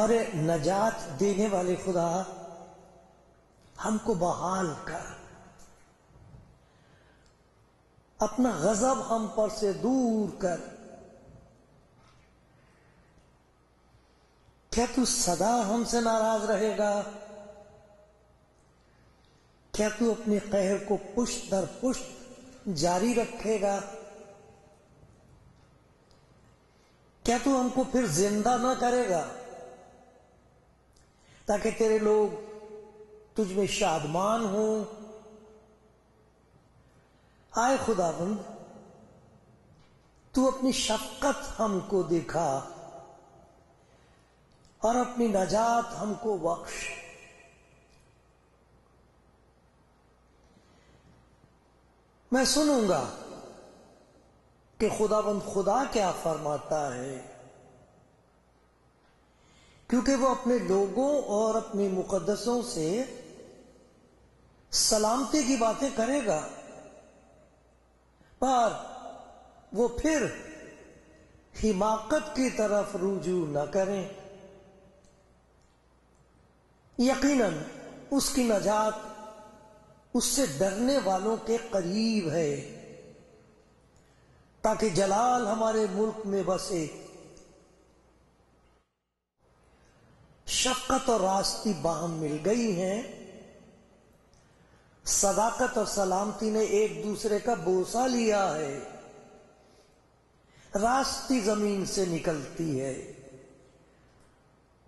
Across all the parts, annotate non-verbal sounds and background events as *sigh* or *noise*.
हमारे नजात देने वाले खुदा हमको बहाल कर अपना गजब हम पर से दूर कर क्या तू सदा हमसे नाराज रहेगा क्या तू अपने कहर को पुष्ट दर पुष्ट जारी रखेगा क्या तू हमको फिर जिंदा ना करेगा ताकि तेरे लोग तुझ में शादमान हो आए खुदाबंद तू अपनी शक्कत हमको दिखा और अपनी नजात हमको बख्श मैं सुनूंगा कि खुदाबंद खुदा क्या फरमाता है क्योंकि वो अपने लोगों और अपने मुकदसों से सलामती की बातें करेगा पर वो फिर हिमाकत की तरफ रुजू न करें यकीनन उसकी नजात उससे डरने वालों के करीब है ताकि जलाल हमारे मुल्क में बसे शफकत और रास्ती बाहम मिल गई हैं सदाकत और सलामती ने एक दूसरे का बोसा लिया है रास्ती जमीन से निकलती है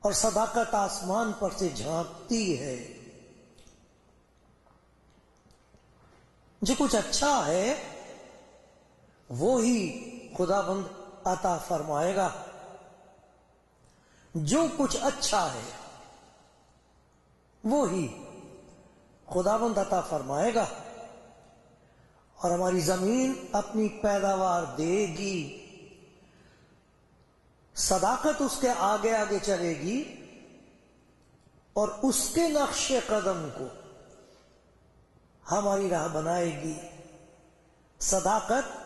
और सदाकत आसमान पर से झांकती है जो कुछ अच्छा है वो ही खुदाबंद अता फरमाएगा जो कुछ अच्छा है वो ही खुदाबंद अता फरमाएगा और हमारी जमीन अपनी पैदावार देगी सदाकत उसके आगे आगे चलेगी और उसके नक्श कदम को हमारी राह बनाएगी सदाकत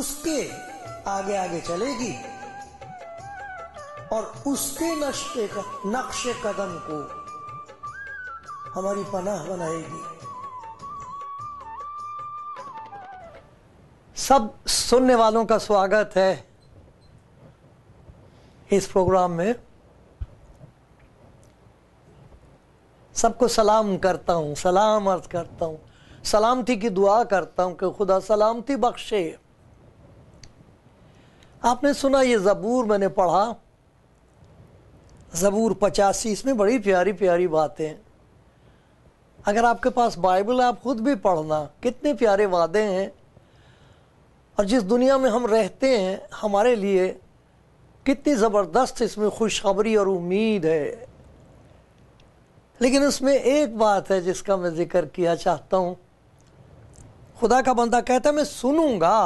उसके आगे आगे चलेगी और उसके नक्शे कदम को हमारी पनाह बनाएगी सब सुनने वालों का स्वागत है इस प्रोग्राम में सबको सलाम करता हूं सलाम अर्ज करता हूँ सलामती की दुआ करता हूं कि खुदा सलामती बख्शे आपने सुना ये ज़बूर मैंने पढ़ा ज़बूर पचासी इसमें बड़ी प्यारी प्यारी बातें अगर आपके पास बाइबल है आप खुद भी पढ़ना कितने प्यारे वादे हैं और जिस दुनिया में हम रहते हैं हमारे लिए कितनी ज़बरदस्त इसमें खुशखबरी और उम्मीद है लेकिन उसमें एक बात है जिसका मैं ज़िक्र किया चाहता हूँ खुदा का बंदा कहता है मैं सुनूंगा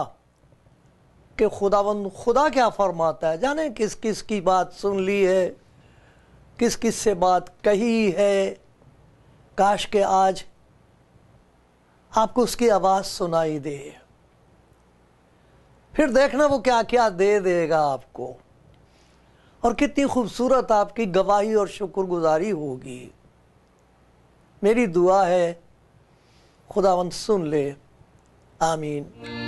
कि खुदाबंद खुदा क्या फरमाता है जाने किस किस की बात सुन ली है किस किस से बात कही है काश के आज आपको उसकी आवाज़ सुनाई दे फिर देखना वो क्या क्या दे देगा आपको और कितनी खूबसूरत आपकी गवाही और शुक्रगुजारी होगी मेरी दुआ है खुदावंत सुन ले आमीन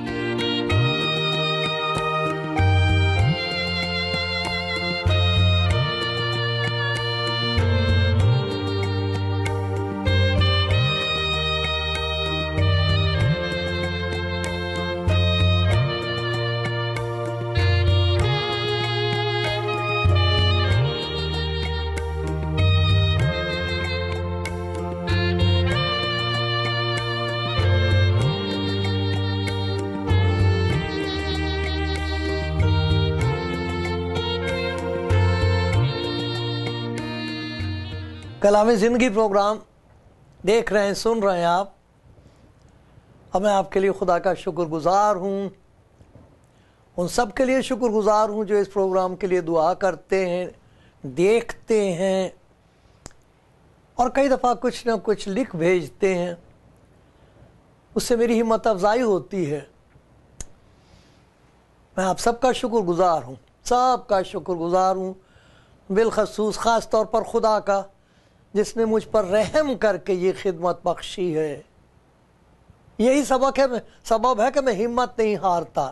कलाम ज़िंदगी प्रोग्राम देख रहे हैं सुन रहे हैं आप और मैं आपके लिए खुदा का शुक्रगुजार हूँ उन सब के लिए शुक्रगुजार हूँ जो इस प्रोग्राम के लिए दुआ करते हैं देखते हैं और कई दफ़ा कुछ ना कुछ लिख भेजते हैं उससे मेरी हिम्मत अफजाई होती है मैं आप सबका शुक्रगुजार हूँ सबका शुक्रगुजार हूँ बिलखसूस ख़ास तौर पर खुदा का जिसने मुझ पर रहम करके ये खिदमत बख्शी है यही सबक है सबब है कि मैं हिम्मत नहीं हारता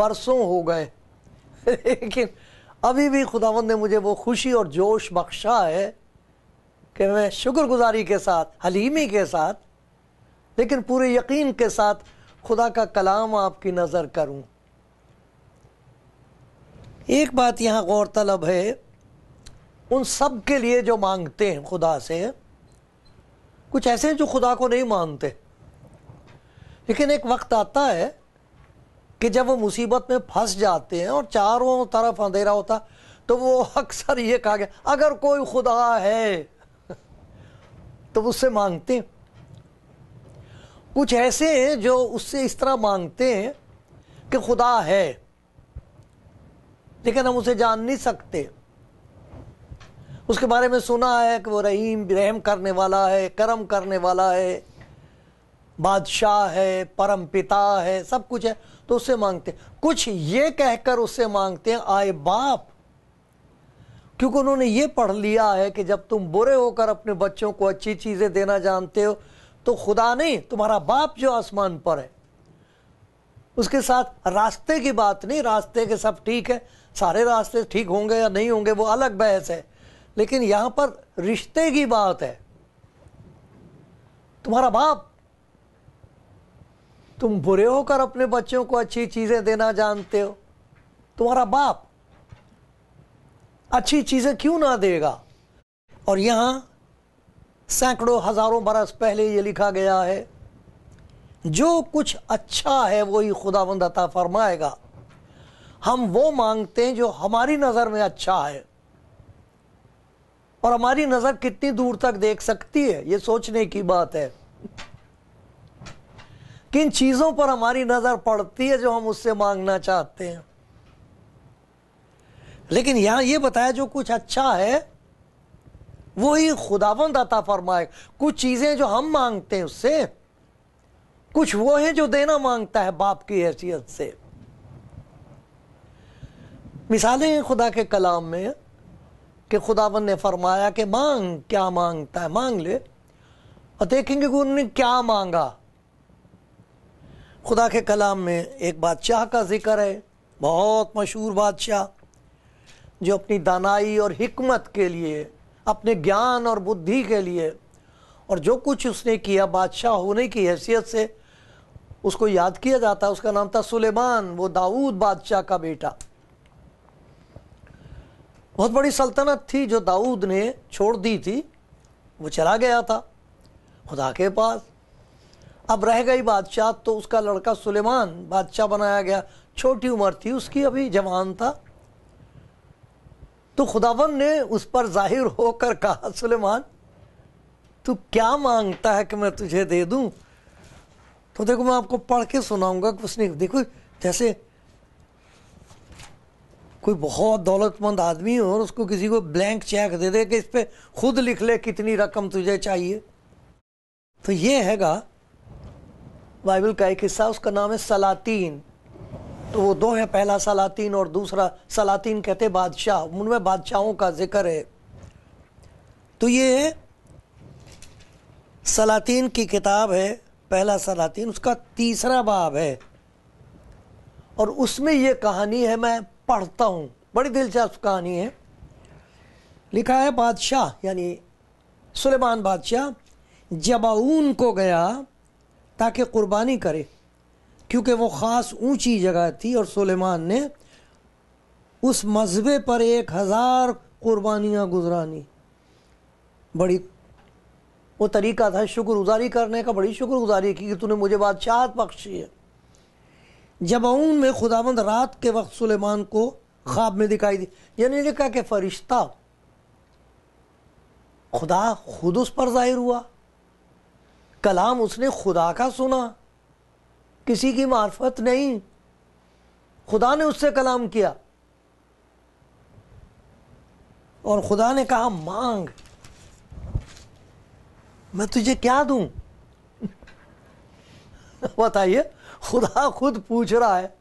बरसों हो गए *laughs* लेकिन अभी भी खुदावंद ने मुझे वो खुशी और जोश बख्शा है कि मैं शुक्रगुजारी के साथ हलीमी के साथ लेकिन पूरे यकीन के साथ खुदा का कलाम आपकी नज़र करूं एक बात यहाँ गौरतलब है उन सब के लिए जो मांगते हैं खुदा से कुछ ऐसे हैं जो खुदा को नहीं मानते लेकिन एक वक्त आता है कि जब वो मुसीबत में फंस जाते हैं और चारों तरफ अंधेरा होता तो वो अक्सर ये कहा गया अगर कोई खुदा है तो उससे मांगते हैं कुछ ऐसे हैं जो उससे इस तरह मांगते हैं कि खुदा है लेकिन हम उसे जान नहीं सकते उसके बारे में सुना है कि वो रहीम रहम करने वाला है करम करने वाला है बादशाह है परम पिता है सब कुछ है तो उससे मांगते हैं कुछ ये कहकर उससे मांगते हैं आए बाप क्योंकि उन्होंने ये पढ़ लिया है कि जब तुम बुरे होकर अपने बच्चों को अच्छी चीज़ें देना जानते हो तो खुदा नहीं तुम्हारा बाप जो आसमान पर है उसके साथ रास्ते की बात नहीं रास्ते के सब ठीक है सारे रास्ते ठीक होंगे या नहीं होंगे वो अलग बहस है लेकिन यहां पर रिश्ते की बात है तुम्हारा बाप तुम बुरे होकर अपने बच्चों को अच्छी चीज़ें देना जानते हो तुम्हारा बाप अच्छी चीज़ें क्यों ना देगा और यहां सैकड़ों हज़ारों बरस पहले यह लिखा गया है जो कुछ अच्छा है वो ही खुदावंद अता फरमाएगा हम वो मांगते हैं जो हमारी नज़र में अच्छा है और हमारी नजर कितनी दूर तक देख सकती है ये सोचने की बात है किन चीजों पर हमारी नजर पड़ती है जो हम उससे मांगना चाहते हैं लेकिन यहां ये बताया जो कुछ अच्छा है वो ही खुदावंद अता फरमाए कुछ चीजें जो हम मांगते हैं उससे कुछ वो है जो देना मांगता है बाप की हैसियत से मिसालें हैं खुदा के कलाम में कि खुदावन ने फरमाया कि मांग क्या मांगता है मांग ले और देखेंगे कि उन्होंने क्या मांगा खुदा के कलाम में एक बादशाह का जिक्र है बहुत मशहूर बादशाह जो अपनी दानाई और हमत के लिए अपने ज्ञान और बुद्धि के लिए और जो कुछ उसने किया बादशाह होने की हैसियत से उसको याद किया जाता है उसका नाम था सुलेमान वो दाऊद बादशाह का बेटा बहुत बड़ी सल्तनत थी जो दाऊद ने छोड़ दी थी वो चला गया था खुदा के पास अब रह गई बादशाह तो उसका लड़का सुलेमान बादशाह बनाया गया छोटी उम्र थी उसकी अभी जवान था तो खुदावन ने उस पर जाहिर होकर कहा सुलेमान तू क्या मांगता है कि मैं तुझे दे दूं तो देखो मैं आपको पढ़ के सुनाऊंगा कि उसने देखो जैसे कोई बहुत दौलतमंद आदमी हो और उसको किसी को ब्लैंक चेक दे दे कि इस पर खुद लिख ले कितनी रकम तुझे चाहिए तो ये हैगा बाइबल का एक हिस्सा उसका नाम है सलातीन तो वो दो हैं पहला सलातीन और दूसरा सलातीन कहते बादशाह उनमें बादशाहों का जिक्र है तो ये सलातीन की किताब है पहला सलातीन उसका तीसरा बाब है और उसमें ये कहानी है मैं पढ़ता हूँ बड़ी दिलचस्प कहानी है लिखा है बादशाह यानी सुलेमान बादशाह जबाऊन को गया ताकि कुर्बानी करे क्योंकि वो ख़ास ऊंची जगह थी और सुलेमान ने उस मजबे पर एक हज़ार कुर्बानियाँ गुजरानी बड़ी वो तरीका था शुक्रगुजारी करने का बड़ी शुक्रगुजारी की कि तूने मुझे बादशाहत बख्शी है जबाउन में खुदावंद रात के वक्त सुलेमान को ख्वाब में दिखाई दी यानी लिखा कि फरिश्ता खुदा खुद उस पर जाहिर हुआ कलाम उसने खुदा का सुना किसी की मार्फत नहीं खुदा ने उससे कलाम किया और खुदा ने कहा मांग मैं तुझे क्या दूं *laughs* बताइए खुदा खुद पूछ रहा है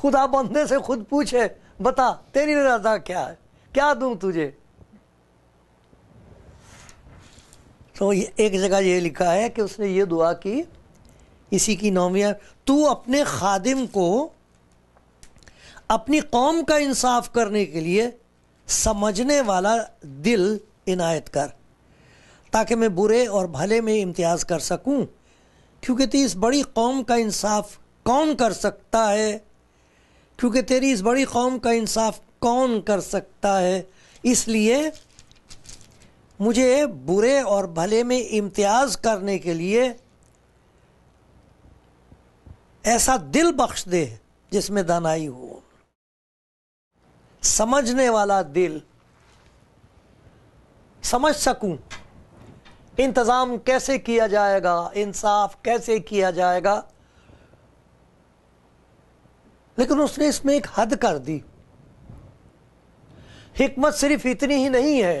खुदा बंदे से खुद पूछे बता तेरी रजा क्या है क्या दूं तुझे तो एक जगह ये लिखा है कि उसने ये दुआ की इसी की नौमिया तू अपने खादिम को अपनी कौम का इंसाफ करने के लिए समझने वाला दिल इनायत कर ताकि मैं बुरे और भले में इम्तियाज़ कर सकूं क्योंकि तेरी इस बड़ी कौम का इंसाफ कौन कर सकता है क्योंकि तेरी इस बड़ी कौम का इंसाफ कौन कर सकता है इसलिए मुझे बुरे और भले में इम्तियाज़ करने के लिए ऐसा दिल बख्श दे जिसमें दानाई हो समझने वाला दिल समझ सकूं इंतज़ाम कैसे किया जाएगा इंसाफ कैसे किया जाएगा लेकिन उसने इसमें एक हद कर दी हिकमत सिर्फ इतनी ही नहीं है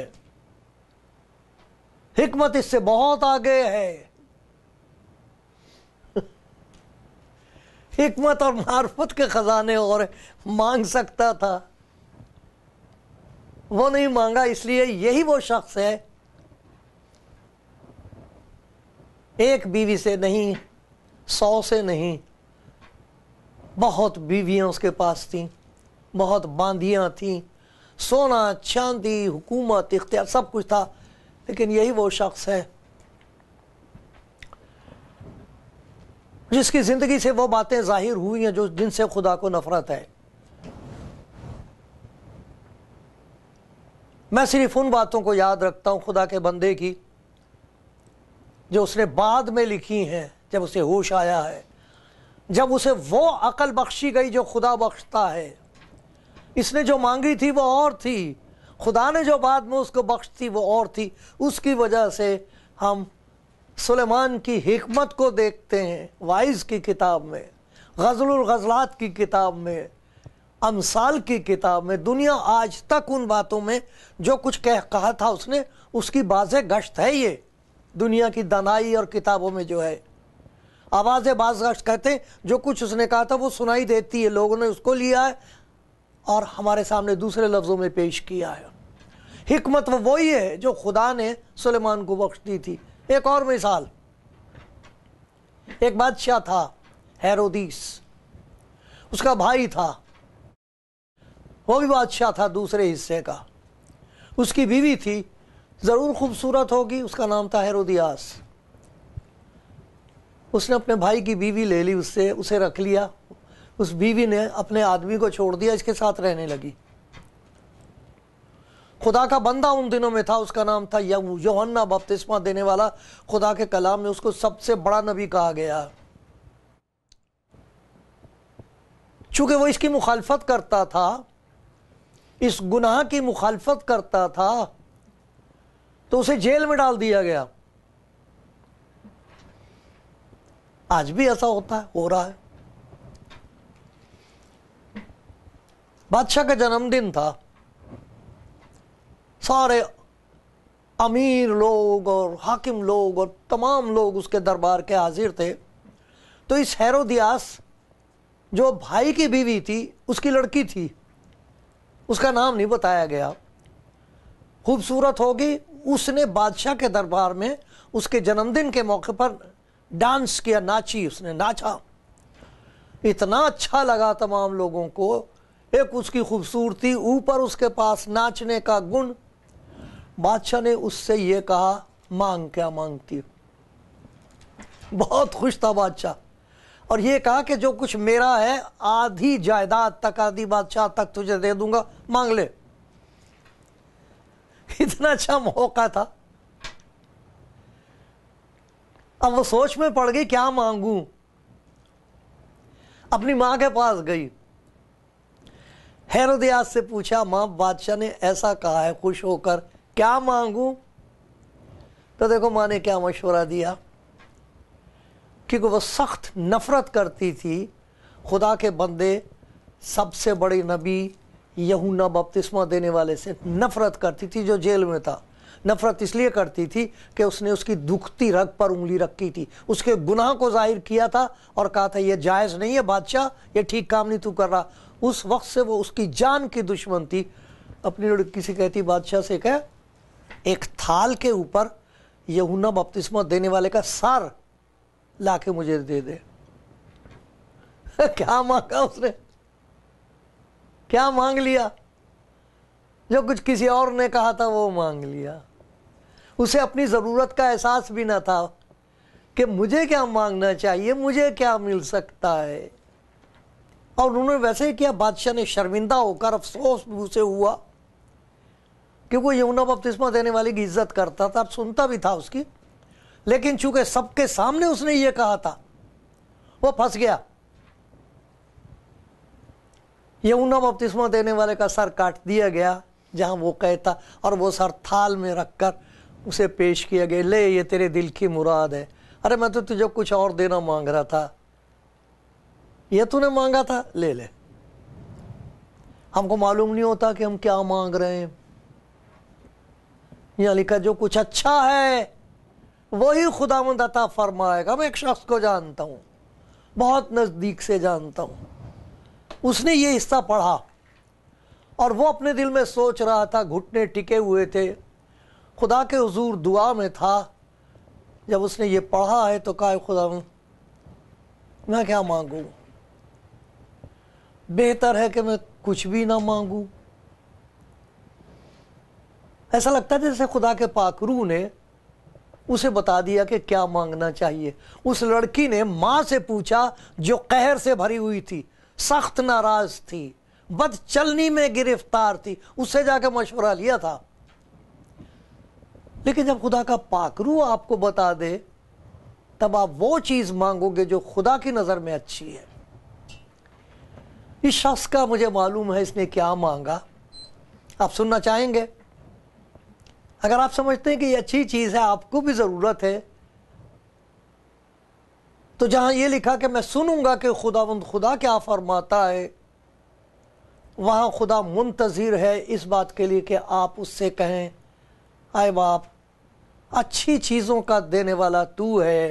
हिकमत इससे बहुत आगे है *laughs* हिकमत और मार्फत के ख़जाने और मांग सकता था वो नहीं मांगा इसलिए यही वो शख्स है एक बीवी से नहीं सौ से नहीं बहुत बीवियाँ उसके पास थीं बहुत बांधियाँ थीं सोना चांदी हुकूमत इख्तियार सब कुछ था लेकिन यही वो शख्स है जिसकी ज़िंदगी से वो बातें ज़ाहिर हुई हैं जो जिनसे खुदा को नफ़रत है मैं सिर्फ उन बातों को याद रखता हूँ खुदा के बंदे की जो उसने बाद में लिखी हैं जब उसे होश आया है जब उसे वो अकल बख्शी गई जो खुदा बख्शता है इसने जो मांगी थी वो और थी खुदा ने जो बाद में उसको बख्श थी वो और थी उसकी वजह से हम सुलेमान की हमत को देखते हैं वाइज की किताब में गजल गज़लात की किताब में अमसाल की किताब में दुनिया आज तक उन बातों में जो कुछ कह कहा था उसने उसकी बाज़ गश्त है ये दुनिया की दनाई और किताबों में जो है आवाज़ बाजगश कहते हैं जो कुछ उसने कहा था वो सुनाई देती है लोगों ने उसको लिया है और हमारे सामने दूसरे लफ्ज़ों में पेश किया है हमत वो वही है जो खुदा ने सुलेमान को बख्श दी थी एक और मिसाल एक बादशाह था हैरोदीस उसका भाई था वो भी बादशाह था दूसरे हिस्से का उसकी बीवी थी ज़रूर खूबसूरत होगी उसका नाम था हैरोदियास उसने अपने भाई की बीवी ले ली उससे उसे रख लिया उस बीवी ने अपने आदमी को छोड़ दिया इसके साथ रहने लगी खुदा का बंदा उन दिनों में था उसका नाम था योहन्ना बपतिस्मा देने वाला खुदा के कलाम में उसको सबसे बड़ा नबी कहा गया चूंकि वो इसकी मुखालफत करता था इस गुनाह की मुखालफत करता था तो उसे जेल में डाल दिया गया आज भी ऐसा होता है हो रहा है बादशाह का जन्मदिन था सारे अमीर लोग और हाकिम लोग और तमाम लोग उसके दरबार के हाजिर थे तो इस दियास जो भाई की बीवी थी उसकी लड़की थी उसका नाम नहीं बताया गया खूबसूरत होगी उसने बादशाह के दरबार में उसके जन्मदिन के मौके पर डांस किया नाची उसने नाचा इतना अच्छा लगा तमाम लोगों को एक उसकी खूबसूरती ऊपर उसके पास नाचने का गुण बादशाह ने उससे ये कहा मांग क्या मांगती हो बहुत खुश था बादशाह और ये कहा कि जो कुछ मेरा है आधी जायदाद तक आधी बादशाह तक तुझे दे दूंगा मांग ले *laughs* इतना अच्छा मौका था अब वो सोच में पड़ गई क्या मांगू अपनी मां के पास गई हैरोदयाज से पूछा मां बादशाह ने ऐसा कहा है खुश होकर क्या मांगू तो देखो माँ ने क्या मशवरा दिया क्योंकि वह सख्त नफरत करती थी खुदा के बंदे सबसे बड़े नबी यहूना बपतिस्मा देने वाले से नफरत करती थी जो जेल में था नफरत इसलिए करती थी कि उसने उसकी दुखती रग पर उंगली रखी थी उसके गुनाह को जाहिर किया था और कहा था यह जायज़ नहीं है बादशाह ये ठीक काम नहीं तू कर रहा उस वक्त से वो उसकी जान की दुश्मन थी अपनी लड़की से कहती बादशाह से कह एक थाल के ऊपर यहूना बपतिस्मा देने वाले का सार ला के मुझे दे दे *laughs* क्या मांगा उसने क्या मांग लिया जो कुछ किसी और ने कहा था वो मांग लिया उसे अपनी ज़रूरत का एहसास भी ना था कि मुझे क्या मांगना चाहिए मुझे क्या मिल सकता है और उन्होंने वैसे ही किया बादशाह ने शर्मिंदा होकर अफसोस उसे हुआ कि वो यमुना बपतिस्मा देने वाले की इज्जत करता था सुनता भी था उसकी लेकिन चूंकि सबके सामने उसने ये कहा था वो फंस गया यमुना बपतिस्मा देने वाले का सर काट दिया गया जहाँ वो कहता और वो सर थाल में रख कर उसे पेश किया गया ले ये तेरे दिल की मुराद है अरे मैं तो तुझे कुछ और देना मांग रहा था ये तूने मांगा था ले ले हमको मालूम नहीं होता कि हम क्या मांग रहे हैं यहाँ लिखा जो कुछ अच्छा है वही खुदा अता फरमाएगा मैं एक शख्स को जानता हूँ बहुत नज़दीक से जानता हूँ उसने ये हिस्सा पढ़ा और वो अपने दिल में सोच रहा था घुटने टिके हुए थे खुदा के हजूर दुआ में था जब उसने ये पढ़ा है तो कहा खुदा मैं क्या मांगू बेहतर है कि मैं कुछ भी ना मांगूँ ऐसा लगता है जैसे खुदा के पाकरू ने उसे बता दिया कि क्या मांगना चाहिए उस लड़की ने माँ से पूछा जो कहर से भरी हुई थी सख्त नाराज थी बद चलनी में गिरफ्तार थी उससे जाकर मशवरा लिया था लेकिन जब खुदा का पाकरू आपको बता दे तब आप वो चीज मांगोगे जो खुदा की नजर में अच्छी है इस शख्स का मुझे मालूम है इसने क्या मांगा आप सुनना चाहेंगे अगर आप समझते हैं कि ये अच्छी चीज़ है आपको भी ज़रूरत है तो जहां ये लिखा कि मैं सुनूंगा कि खुदावंद खुदा क्या फरमाता है वहां खुदा मुंतजिर है इस बात के लिए कि आप उससे कहें आए बाप अच्छी चीज़ों का देने वाला तू है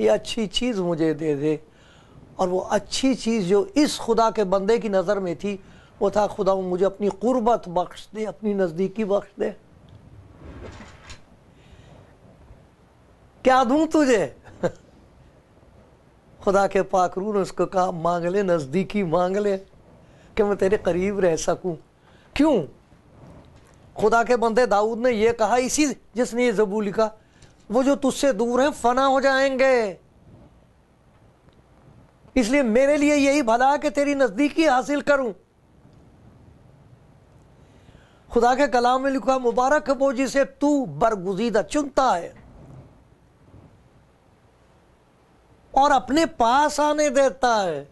ये अच्छी चीज़ मुझे दे दे और वो अच्छी चीज़ जो इस खुदा के बंदे की नज़र में थी वो था खुदा मुझे अपनी कुर्बत बख्श दे अपनी नज़दीकी बख्श दे क्या दू तुझे खुदा के पाखरू ने उसको कहा मांग ले नज़दीकी मांग ले कि मैं तेरे करीब रह सकूँ क्यों खुदा के बंदे दाऊद ने यह कहा इसी जिसने ये जबू लिखा वो जो तुझसे दूर हैं फना हो जाएंगे इसलिए मेरे लिए यही भला कि तेरी नज़दीकी हासिल करूं खुदा के कलाम में लिखा मुबारक वो जिसे तू बरगुजीदा चुनता है और अपने पास आने देता है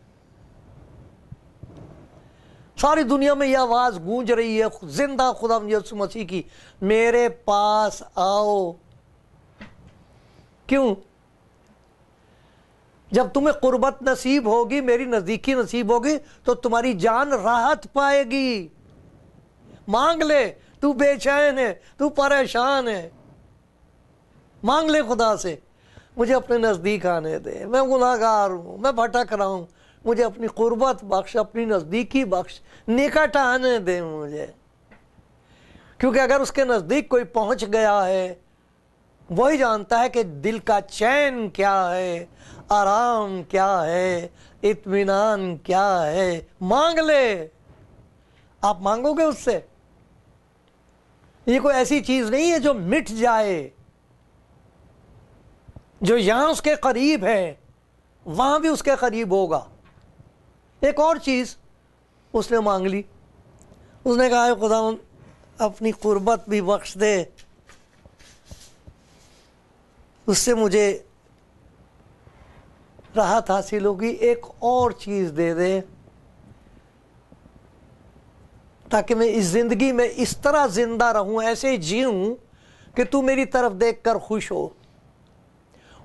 सारी दुनिया में यह आवाज़ गूंज रही है जिंदा खुदा यसु मसीह की मेरे पास आओ क्यों जब तुम्हें कुर्बत नसीब होगी मेरी नज़दीकी नसीब होगी तो तुम्हारी जान राहत पाएगी मांग ले तू बेचैन है तू परेशान है मांग ले खुदा से मुझे अपने नज़दीक आने दे मैं गुनाहगार हूँ मैं भटक रहा हूँ मुझे अपनी कुर्बत बख्श अपनी नज़दीकी बख्श निकट आने दे मुझे क्योंकि अगर उसके नज़दीक कोई पहुँच गया है वही जानता है कि दिल का चैन क्या है आराम क्या है इत्मीनान क्या है मांग ले आप मांगोगे उससे ये कोई ऐसी चीज़ नहीं है जो मिट जाए जो यहां उसके करीब है वहां भी उसके करीब होगा एक और चीज़ उसने मांग ली उसने कहा खुदा अपनी कुर्बत भी बख्श दे उससे मुझे राहत हासिल होगी एक और चीज़ दे दे ताकि मैं इस ज़िंदगी में इस तरह ज़िंदा रहूं ऐसे जीऊं कि तू मेरी तरफ देखकर खुश हो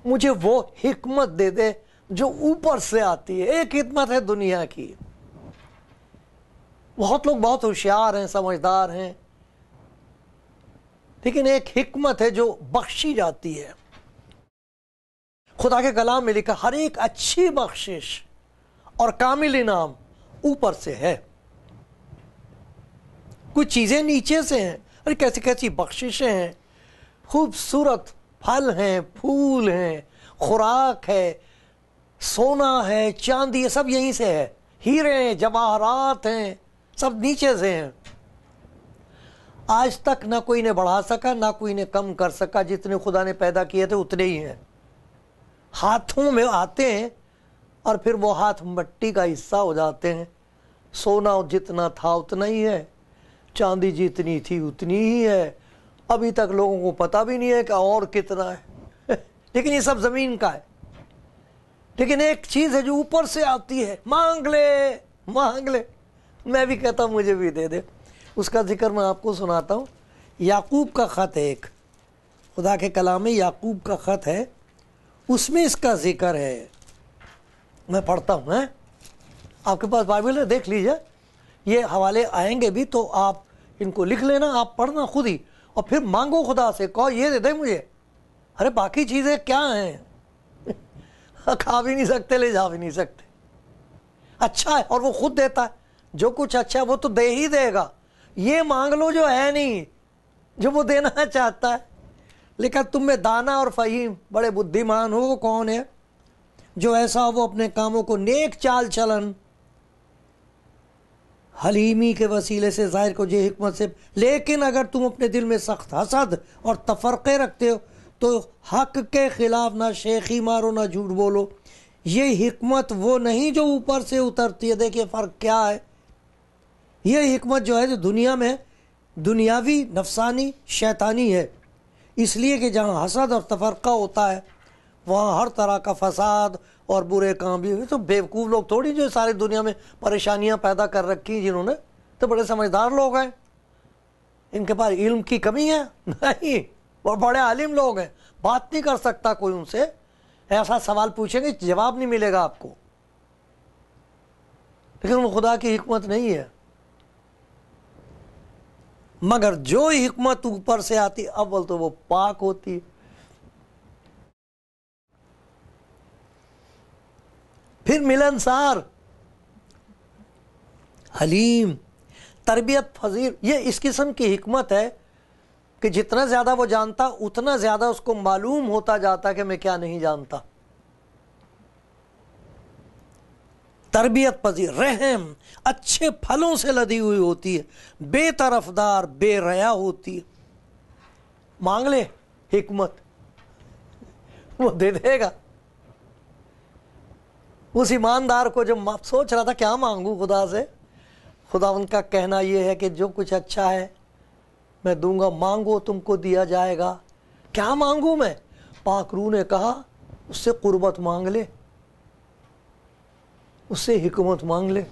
मुझे वो हिकमत दे दे जो ऊपर से आती है एक हिकमत है दुनिया की बहुत लोग बहुत होशियार हैं समझदार हैं लेकिन एक हिकमत है जो बख्शी जाती है खुदा के कलाम में लिखा हर एक अच्छी बख्शिश और कामिल इनाम ऊपर से है कुछ चीज़ें नीचे से हैं अरे कैसी कैसी बख्शिशें हैं खूबसूरत फल हैं फूल हैं खुराक है सोना है चांदी ये सब यहीं से है हीरे हैं जवाहरात हैं सब नीचे से हैं आज तक ना कोई ने बढ़ा सका ना कोई ने कम कर सका जितने खुदा ने पैदा किए थे उतने ही हैं हाथों में आते हैं और फिर वो हाथ मट्टी का हिस्सा हो जाते हैं सोना जितना था उतना ही है चांदी जितनी थी उतनी ही है अभी तक लोगों को पता भी नहीं है कि और कितना है *laughs* लेकिन ये सब जमीन का है लेकिन एक चीज है जो ऊपर से आती है मांग ले मांग ले मैं भी कहता हूँ मुझे भी दे दे उसका जिक्र मैं आपको सुनाता हूँ याकूब का ख़त है एक खुदा के कलाम में याकूब का ख़त है उसमें इसका जिक्र है मैं पढ़ता हूँ है आपके पास बाइबल है देख लीजिए ये हवाले आएंगे भी तो आप इनको लिख लेना आप पढ़ना खुद ही और फिर मांगो खुदा से कहो ये दे दे मुझे अरे बाकी चीज़ें क्या हैं *laughs* खा भी नहीं सकते ले जा भी नहीं सकते अच्छा है और वो खुद देता है जो कुछ अच्छा है वो तो दे ही देगा ये मांग लो जो है नहीं जो वो देना *laughs* चाहता है लेकिन तुम में दाना और फ़हीम बड़े बुद्धिमान हो वो कौन है जो ऐसा हो वो अपने कामों को नेक चाल चलन हलीमी के वसीले से ज़ाहिर को जे हमत से लेकिन अगर तुम अपने दिल में सख्त हसद और तफरक़े रखते हो तो हक के ख़िलाफ़ ना शेखी मारो ना झूठ बोलो ये हमत वो नहीं जो ऊपर से उतरती है देखिए फ़र्क क्या है ये हमत जो है जो दुनिया में दुनियावी नफसानी शैतानी है इसलिए कि जहाँ हसद और तफरक़ा होता है वहाँ हर तरह का फसाद और बुरे काम भी हुए तो बेवकूफ़ लोग थोड़ी जो सारी दुनिया में परेशानियाँ पैदा कर रखी जिन्होंने तो बड़े समझदार लोग हैं इनके पास इल्म की कमी है *laughs* नहीं और बड़े आलिम लोग हैं बात नहीं कर सकता कोई उनसे ऐसा सवाल पूछेंगे जवाब नहीं मिलेगा आपको लेकिन वो खुदा की हमत नहीं है मगर जो हमत ऊपर से आती अव्वल तो वो पाक होती है फिर मिलनसार हलीम तरबियत फजीर ये इस किस्म की हमत है कि जितना ज़्यादा वो जानता उतना ज़्यादा उसको मालूम होता जाता कि मैं क्या नहीं जानता तरबियत पजीर रहम अच्छे फलों से लदी हुई होती है बेतरफदार बेरया होती है मांग ले हमत वो दे देगा उस ईमानदार को जब सोच रहा था क्या मांगू खुदा से खुदा उनका कहना यह है कि जो कुछ अच्छा है मैं दूंगा मांगो तुमको दिया जाएगा क्या मांगू मैं पाकरू ने कहा उससे कुर्बत मांग ले उससे हिकमत मांग ले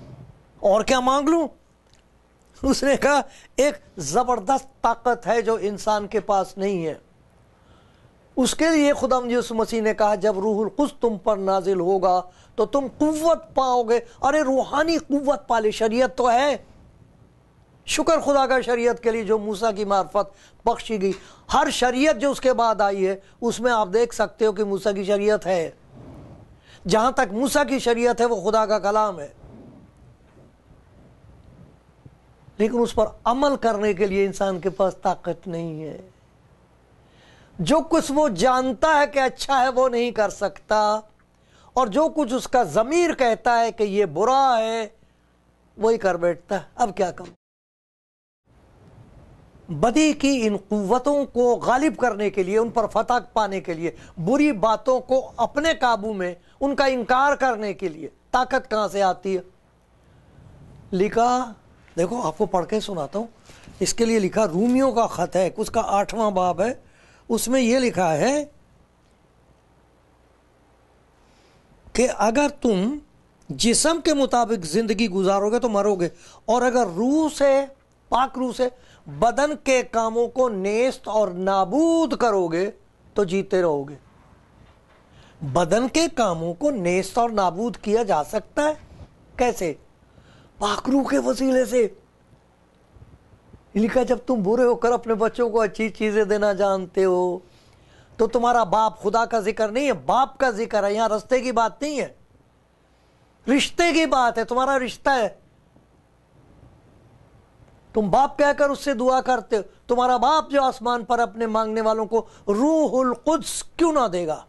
और क्या मांग लू उसने कहा एक ज़बरदस्त ताकत है जो इंसान के पास नहीं है उसके लिए खुदा यसु मसीह ने कहा जब रूहुल कुछ तुम पर नाजिल होगा तो तुम कुत पाओगे अरे रूहानी कुत पाले शरीत तो है शुक्र खुदा का शरीयत के लिए जो मूसा की मार्फत बख्शी गई हर शरीयत जो उसके बाद आई है उसमें आप देख सकते हो कि मूसा की शरीयत है जहां तक मूसा की शरीयत है वो खुदा का कलाम है लेकिन उस पर अमल करने के लिए इंसान के पास ताकत नहीं है जो कुछ वो जानता है कि अच्छा है वो नहीं कर सकता और जो कुछ उसका ज़मीर कहता है कि ये बुरा है वही कर बैठता है अब क्या कम बदी की इन कुतों को गालिब करने के लिए उन पर फतह पाने के लिए बुरी बातों को अपने काबू में उनका इनकार करने के लिए ताकत कहाँ से आती है लिखा देखो आपको पढ़ के सुनाता हूं इसके लिए लिखा रूमियों का ख़त है उसका आठवां बाब है उसमें यह लिखा है कि अगर तुम जिसम के मुताबिक ज़िंदगी गुजारोगे तो मरोगे और अगर रूह से पाक रूह से बदन के कामों को नेस्त और नाबूद करोगे तो जीते रहोगे बदन के कामों को नेस्त और नाबूद किया जा सकता है कैसे पाकरू के वसीले से लिखा जब तुम बुरे होकर अपने बच्चों को अच्छी चीज़ें देना जानते हो तो तुम्हारा बाप खुदा का जिक्र नहीं है बाप का जिक्र है यहाँ रस्ते की बात नहीं है रिश्ते की बात है तुम्हारा रिश्ता है तुम बाप कहकर उससे दुआ करते हो तुम्हारा बाप जो आसमान पर अपने मांगने वालों को रूहुल कुद्स क्यों ना देगा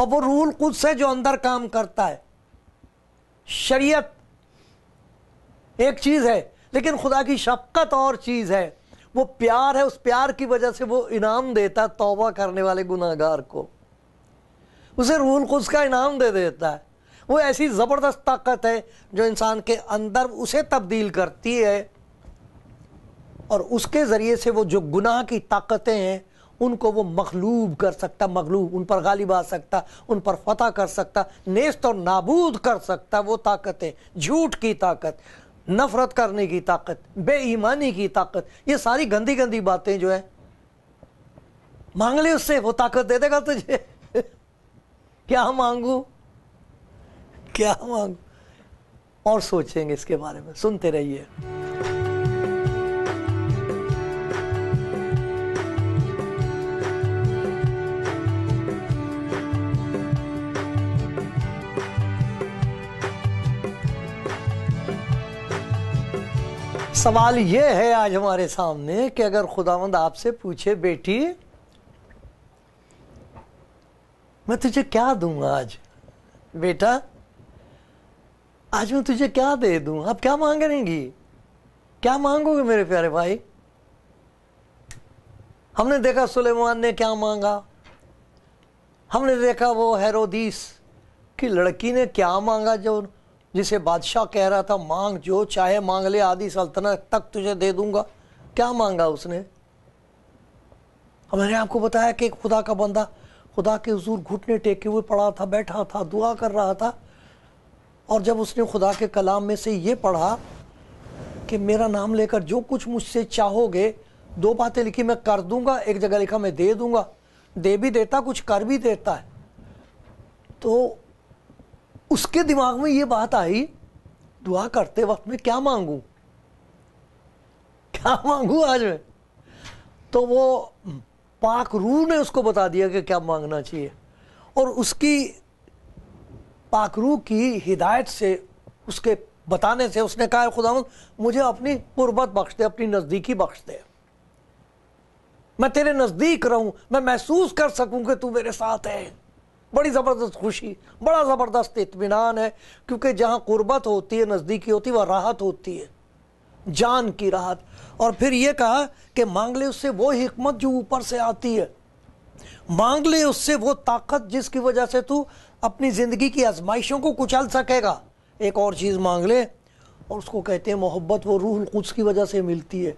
और वो रूहुल कुद्स है जो अंदर काम करता है शरीयत एक चीज है लेकिन खुदा की शफकत और चीज़ है वो प्यार है उस प्यार की वजह से वो इनाम देता है तोबा करने वाले गुनाहगार को उसे रूल खुद का इनाम दे देता है वो ऐसी ज़बरदस्त ताकत है जो इंसान के अंदर उसे तब्दील करती है और उसके ज़रिए से वो जो गुनाह की ताकतें हैं उनको वो मखलूब कर सकता मखलूब उन पर गालिब आ सकता उन पर फतह कर सकता नेस्त और नाबूद कर सकता वो ताकतें झूठ की ताकत नफरत करने की ताकत बेईमानी की ताकत ये सारी गंदी गंदी बातें जो है मांग ले उससे वो ताकत दे देगा तुझे *laughs* क्या मांगू क्या मांगू और सोचेंगे इसके बारे में सुनते रहिए सवाल ये है आज हमारे सामने कि अगर खुदावंद आपसे पूछे बेटी मैं तुझे क्या दूंगा आज बेटा आज मैं तुझे क्या दे दूं आप क्या मांग रहेंगी क्या मांगोगे मेरे प्यारे भाई हमने देखा सुलेमान ने क्या मांगा हमने देखा वो हेरोदीस की लड़की ने क्या मांगा जो जिसे बादशाह कह रहा था मांग जो चाहे मांग ले आधी सल्तनत तक तुझे दे दूंगा क्या मांगा उसने मैंने आपको बताया कि एक खुदा का बंदा खुदा के हजूर घुटने टेके हुए पड़ा था बैठा था दुआ कर रहा था और जब उसने खुदा के कलाम में से ये पढ़ा कि मेरा नाम लेकर जो कुछ मुझसे चाहोगे दो बातें लिखी मैं कर दूंगा एक जगह लिखा मैं दे दूंगा दे भी देता कुछ कर भी देता है तो उसके दिमाग में ये बात आई दुआ करते वक्त में क्या मांगू क्या मांगू आज मैं तो वो पाक रू ने उसको बता दिया कि क्या मांगना चाहिए और उसकी पाक की हिदायत से उसके बताने से उसने कहा खुदा मुझे अपनी पुरबत बख्श दे अपनी नज़दीकी बख्श दे मैं तेरे नज़दीक रहूं मैं महसूस कर सकूं कि तू मेरे साथ है बड़ी ज़बरदस्त खुशी बड़ा ज़बरदस्त इतमान है क्योंकि जहाँ गुरबत होती है नज़दीकी होती है वह राहत होती है जान की राहत और फिर ये कहा कि मांग ले उससे वो हमत जो ऊपर से आती है मांग ले उससे वो ताकत जिसकी वजह से तू अपनी ज़िंदगी की आजमाइशों को कुचल सकेगा एक और चीज़ मांग ले और उसको कहते हैं मोहब्बत वो रूह कुछ की वजह से मिलती है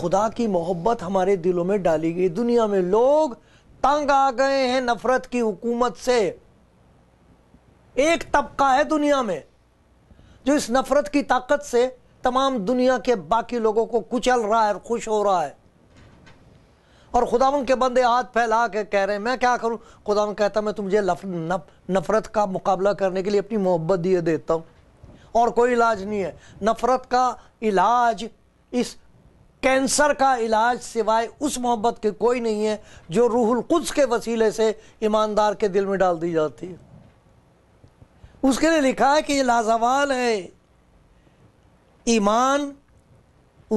खुदा की मोहब्बत हमारे दिलों में डाली गई दुनिया में लोग तंग आ गए हैं नफरत की हुकूमत से एक तबका है दुनिया में जो इस नफरत की ताकत से तमाम दुनिया के बाकी लोगों को कुचल रहा है और खुश हो रहा है और खुदावन के बंदे हाथ फैला के कह रहे हैं मैं क्या करूं खुदावन कहता मैं तुम्हें नफरत का मुकाबला करने के लिए अपनी मोहब्बत दिए देता हूं और कोई इलाज नहीं है नफरत का इलाज इस कैंसर का इलाज सिवाय उस मोहब्बत के कोई नहीं है जो रूहुल कुद्स के वसीले से ईमानदार के दिल में डाल दी जाती है उसके लिए लिखा है कि ये लाजवाल है ईमान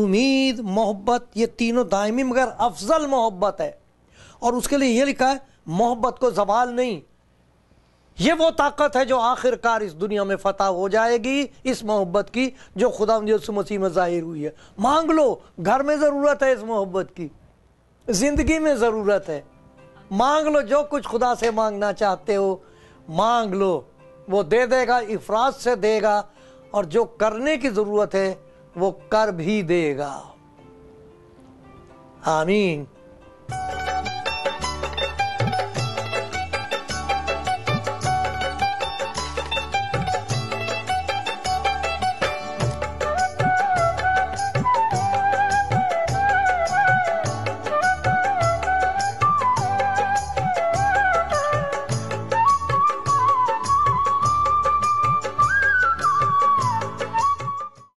उम्मीद मोहब्बत ये तीनों दायमी मगर अफजल मोहब्बत है और उसके लिए ये लिखा है मोहब्बत को जवाल नहीं ये वो ताकत है जो आखिरकार इस दुनिया में फतह हो जाएगी इस मोहब्बत की जो खुदा मसीह में जाहिर हुई है मांग लो घर में ज़रूरत है इस मोहब्बत की ज़िंदगी में ज़रूरत है मांग लो जो कुछ खुदा से मांगना चाहते हो मांग लो वो दे देगा इफराज से देगा और जो करने की ज़रूरत है वो कर भी देगा आमीन